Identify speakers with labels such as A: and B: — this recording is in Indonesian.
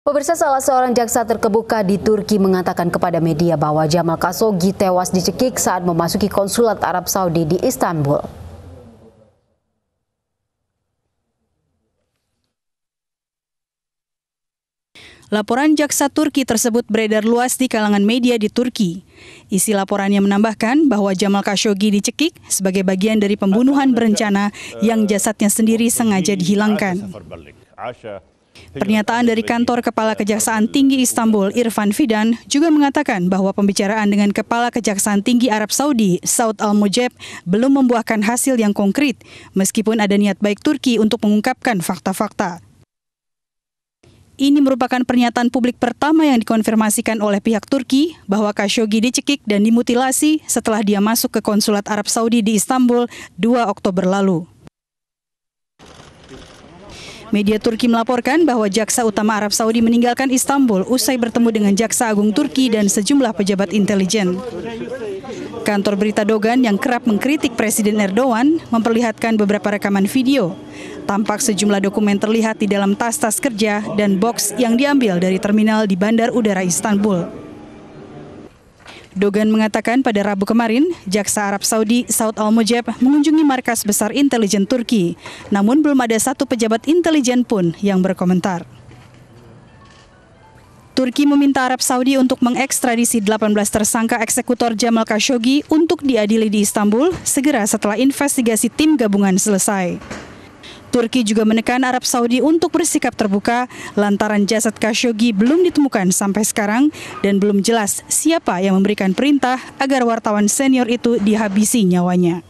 A: Pemirsa salah seorang jaksa terkebuka di Turki mengatakan kepada media bahwa Jamal Khashoggi tewas dicekik saat memasuki konsulat Arab Saudi di Istanbul. Laporan jaksa Turki tersebut beredar luas di kalangan media di Turki. Isi laporannya menambahkan bahwa Jamal Khashoggi dicekik sebagai bagian dari pembunuhan berencana yang jasadnya sendiri sengaja dihilangkan. Pernyataan dari kantor Kepala Kejaksaan Tinggi Istanbul, Irfan Fidan, juga mengatakan bahwa pembicaraan dengan Kepala Kejaksaan Tinggi Arab Saudi, Saud Al-Mujeb, belum membuahkan hasil yang konkret, meskipun ada niat baik Turki untuk mengungkapkan fakta-fakta. Ini merupakan pernyataan publik pertama yang dikonfirmasikan oleh pihak Turki bahwa Khashoggi dicekik dan dimutilasi setelah dia masuk ke konsulat Arab Saudi di Istanbul 2 Oktober lalu. Media Turki melaporkan bahwa jaksa utama Arab Saudi meninggalkan Istanbul usai bertemu dengan jaksa agung Turki dan sejumlah pejabat intelijen. Kantor berita Dogan yang kerap mengkritik Presiden Erdogan memperlihatkan beberapa rekaman video. Tampak sejumlah dokumen terlihat di dalam tas-tas kerja dan box yang diambil dari terminal di Bandar Udara Istanbul. Dogan mengatakan pada Rabu kemarin, Jaksa Arab Saudi Saud Al-Mujab mengunjungi markas besar intelijen Turki. Namun belum ada satu pejabat intelijen pun yang berkomentar. Turki meminta Arab Saudi untuk mengekstradisi 18 tersangka eksekutor Jamal Khashoggi untuk diadili di Istanbul segera setelah investigasi tim gabungan selesai. Turki juga menekan Arab Saudi untuk bersikap terbuka lantaran jasad Khashoggi belum ditemukan sampai sekarang dan belum jelas siapa yang memberikan perintah agar wartawan senior itu dihabisi nyawanya.